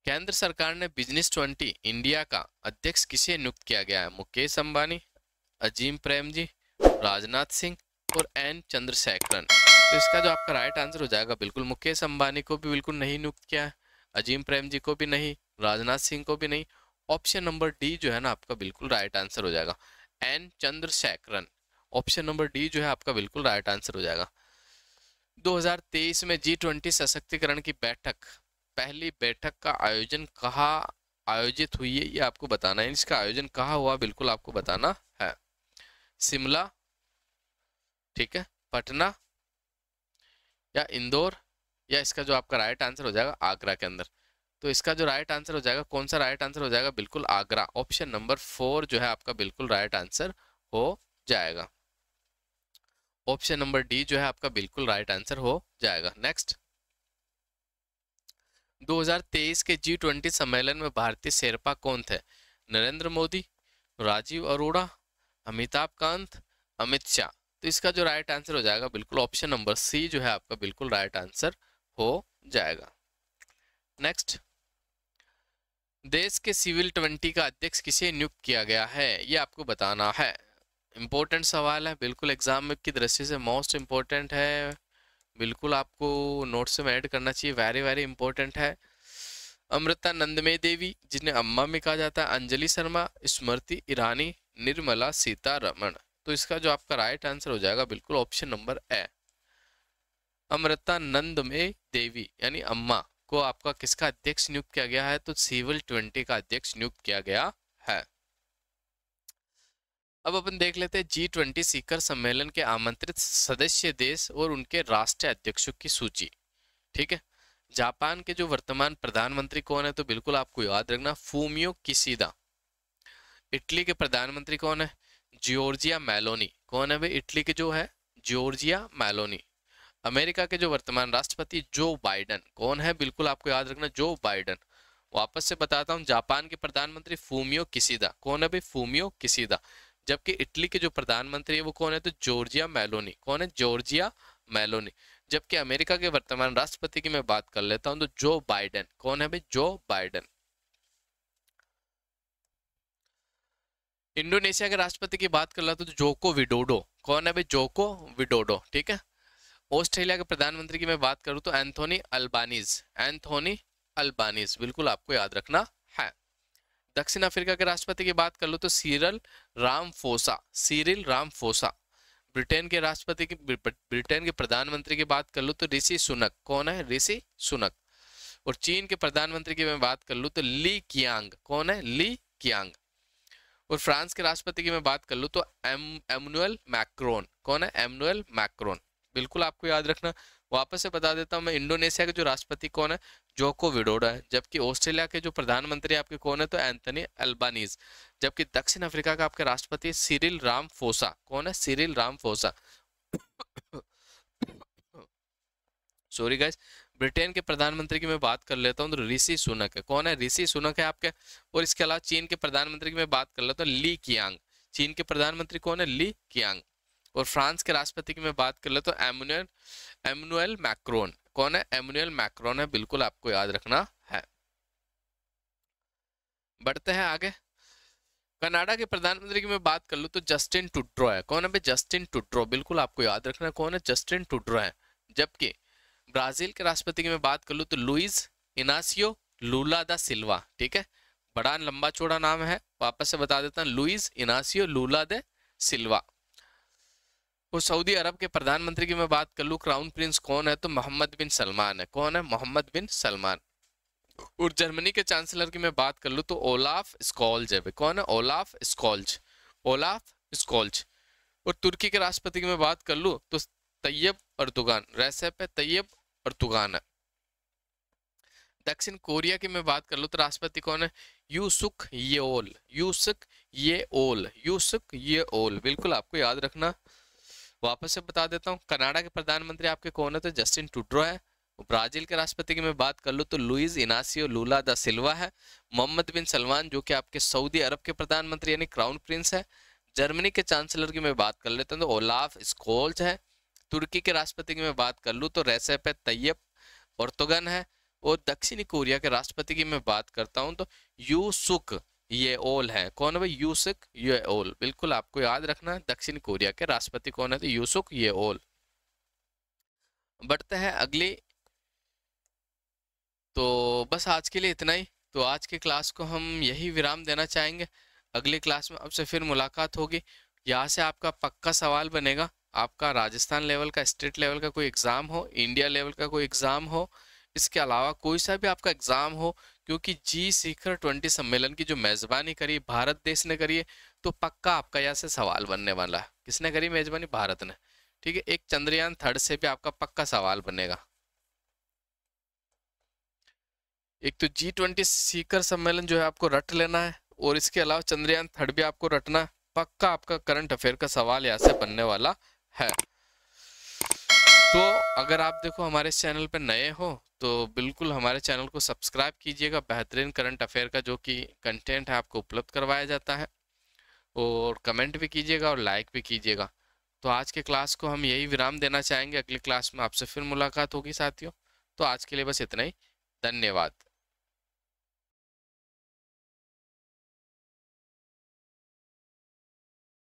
केंद्र सरकार ने बिजनेस ट्वेंटी इंडिया का अध्यक्ष किसे नियुक्त किया गया है मुकेश अंबानी अजीम प्रेम जी राजनाथ सिंह और एन चंद्रशेखरन तो इसका जो आपका राइट आंसर हो जाएगा बिल्कुल मुकेश अंबानी को भी बिल्कुल नहीं नियुक्त किया है अजीम प्रेम जी को भी नहीं राजनाथ सिंह को भी नहीं ऑप्शन नंबर डी जो है ना आपका बिल्कुल राइट आंसर हो जाएगा N Chandrasekaran option number D जो है आपका बिल्कुल राइट आंसर हो जाएगा 2023 में जी ट्वेंटी सशक्तिकरण की बैठक पहली बैठक का आयोजन कहाँ आयोजित हुई है ये आपको बताना है इसका आयोजन कहाँ हुआ बिल्कुल आपको बताना है शिमला ठीक है पटना या इंदौर या इसका जो आपका राइट आंसर हो जाएगा आगरा के अंदर तो इसका जो राइट आंसर हो जाएगा कौन सा राइट आंसर हो जाएगा बिल्कुल आगरा ऑप्शन नंबर फोर जो है आपका बिल्कुल राइट आंसर हो जाएगा ऑप्शन नंबर डी जो है आपका बिल्कुल राइट आंसर हो जाएगा नेक्स्ट 2023 के जी ट्वेंटी सम्मेलन में भारतीय शेरपा कौन थे नरेंद्र मोदी राजीव अरोड़ा अमिताभ कांत अमित शाह तो इसका जो राइट आंसर हो जाएगा बिल्कुल ऑप्शन नंबर सी जो है आपका बिल्कुल राइट आंसर हो जाएगा नेक्स्ट देश के सिविल ट्वेंटी का अध्यक्ष किसे नियुक्त किया गया है ये आपको बताना है इम्पोर्टेंट सवाल है बिल्कुल एग्जाम में की दृष्टि से मोस्ट इम्पोर्टेंट है बिल्कुल आपको नोट्स में ऐड करना चाहिए वेरी वेरी इंपॉर्टेंट है अमृता नंदमय देवी जिन्हें अम्मा में कहा जाता है अंजलि शर्मा स्मृति ईरानी निर्मला सीतारमण तो इसका जो आपका राइट आंसर हो जाएगा बिल्कुल option number A Amritanandamayi Devi यानी अम्मा को आपका किसका अध्यक्ष नियुक्त किया गया है तो सिविल ट्वेंटी का अध्यक्ष नियुक्त किया गया अब अपन देख लेते हैं जी ट्वेंटी शिखर सम्मेलन के आमंत्रित सदस्य देश और उनके राष्ट्रीय अध्यक्षों की सूची ठीक है जापान के जो वर्तमान प्रधानमंत्री कौन है तो बिल्कुल आपको याद रखना फूमियो किसीदा इटली के प्रधानमंत्री कौन है जियोर्जिया मैलोनी कौन है भाई इटली के जो है जियोर्जिया मैलोनी अमेरिका के जो वर्तमान राष्ट्रपति जो बाइडन कौन है बिल्कुल आपको याद रखना जो बाइडन वापस से बताता हूँ जापान के प्रधानमंत्री फूमियो किसीदा कौन है भाई फूमियो किसीदा जबकि इटली के जो प्रधानमंत्री है वो कौन है तो जॉर्जिया मेलोनी कौन है जॉर्जिया मेलोनी जबकि अमेरिका के वर्तमान राष्ट्रपति की मैं बात कर लेता हूं तो जो बाइडेन कौन है भाई जो बाइडेन इंडोनेशिया के राष्ट्रपति की बात कर लेता तो जोको विडोडो कौन है भाई जोको विडोडो ठीक है ऑस्ट्रेलिया के प्रधानमंत्री की मैं बात करूं तो एंथोनी अल्बानीज एंथोनी अल्बानीज बिल्कुल आपको याद रखना है दक्षिण अफ्रीका के राष्ट्रपति की बात कर लो तो Cyril Ramaphosa Cyril Ramaphosa Britain के राष्ट्रपति की ब्रिटेन के प्रधानमंत्री की बात कर लो तो ऋषि सुनक कौन है ऋषि सुनक और चीन के प्रधानमंत्री की मैं बात कर लू तो ली कियांग कौन है ली कियांग और फ्रांस के राष्ट्रपति की मैं बात कर लू तो एम एमुअल मैक्रोन कौन है एमुअल मैक्रोन बिल्कुल आपको याद रखना वापस से बता देता हूँ मैं इंडोनेशिया के जो राष्ट्रपति कौन है जोको विडोडा है जबकि ऑस्ट्रेलिया के जो प्रधानमंत्री आपके कौन है तो एंथनी अल्बानीज जबकि दक्षिण अफ्रीका का आपके राष्ट्रपति सिरिल राम फोसा कौन है Cyril Ramaphosa sorry guys Britain के प्रधानमंत्री की मैं बात कर लेता हूँ तो ऋषि सुनक है कौन है ऋषि सुनक है आपके और इसके अलावा चीन के प्रधानमंत्री की मैं बात कर लेता हूँ ली कियांग चीन के प्रधानमंत्री कौन है ली कियांग और फ्रांस के राष्ट्रपति की मैं बात कर लेता हूँ एमुनियल एमनुअल मैक्रोन कौन है एमनुअल मैक्रोन है बिल्कुल आपको याद रखना है बढ़ते हैं आगे कनाडा के प्रधानमंत्री की मैं बात कर लूँ तो जस्टिन टुड्रो है कौन है भाई जस्टिन टुड्रो बिल्कुल आपको याद रखना है कौन है जस्टिन टुड्रो है जबकि ब्राजील के राष्ट्रपति की मैं बात कर लूँ तो लुइस इनासियो लूला दा सिल्वा ठीक है बड़ा लंबा चौड़ा नाम है वापस से बता देता हूँ लुइस इनासियो लूला दे सिल्वा वो सऊदी अरब के प्रधानमंत्री की मैं बात कर लूँ क्राउन प्रिंस कौन है तो मोहम्मद बिन सलमान है कौन है मोहम्मद बिन सलमान और जर्मनी के चांसलर की मैं बात कर लूँ तो ओलाफ स्कॉल्ज है कौन है ओलाफ स्कॉल्ज ओलाफ स्कॉल्ज और तुर्की के राष्ट्रपति की मैं बात कर लूँ तो तैयब अर्तुगान रेसेप है तैयब अर्तुगान है दक्षिण कोरिया की मैं बात कर लूँ तो राष्ट्रपति कौन है यूसुक ओल यूसुक ये ओल यूसुक ये ओल बिल्कुल आपको याद रखना वापस से बता देता हूँ कनाडा के प्रधानमंत्री आपके कौन है तो जस्टिन टूड्रो है ब्राजील के राष्ट्रपति की मैं बात कर लूँ तो Luiz Inacio Lula da Silva है मोहम्मद बिन सलमान जो कि आपके सऊदी अरब के प्रधानमंत्री यानी क्राउन प्रिंस है जर्मनी के चांसलर की मैं बात कर लेता हूँ तो ओलाफ स्कोल्ज है तुर्की के राष्ट्रपति की मैं बात कर लूँ तो रेसेप तैयब औरतगन है और दक्षिणी कोरिया के राष्ट्रपति की मैं बात करता हूँ तो यू सुक ये ओल है कौन है भाई यूसुक ये ओल बिल्कुल आपको याद रखना है दक्षिण कोरिया के राष्ट्रपति कौन है तो यूसुक ये ओल बढ़ते हैं अगले तो बस आज के लिए इतना ही तो आज के क्लास को हम यही विराम देना चाहेंगे अगले क्लास में आपसे फिर मुलाकात होगी यहाँ से आपका पक्का सवाल बनेगा आपका राजस्थान लेवल का स्टेट लेवल का कोई एग्ज़ाम हो इंडिया लेवल का कोई एग्ज़ाम हो इसके अलावा कोई सा भी आपका एग्ज़ाम हो क्योंकि जी शिखर ट्वेंटी सम्मेलन की जो मेजबानी करी भारत देश ने करी है तो पक्का आपका यहाँ से सवाल बनने वाला है किसने करी मेजबानी भारत ने ठीक है एक चंद्रयान थर्ड से भी आपका पक्का सवाल बनेगा एक तो जी ट्वेंटी शिखर सम्मेलन जो है आपको रट लेना है और इसके अलावा चंद्रयान थर्ड भी आपको रटना है पक्का आपका करंट अफेयर का सवाल यहाँ से बनने वाला है तो अगर आप देखो हमारे चैनल पर नए हो तो बिल्कुल हमारे चैनल को सब्सक्राइब कीजिएगा बेहतरीन करंट अफेयर का जो कि कंटेंट है आपको उपलब्ध करवाया जाता है और कमेंट भी कीजिएगा और लाइक भी कीजिएगा तो आज के क्लास को हम यही विराम देना चाहेंगे अगली क्लास में आपसे फिर मुलाकात होगी साथियों तो आज के लिए बस इतना ही धन्यवाद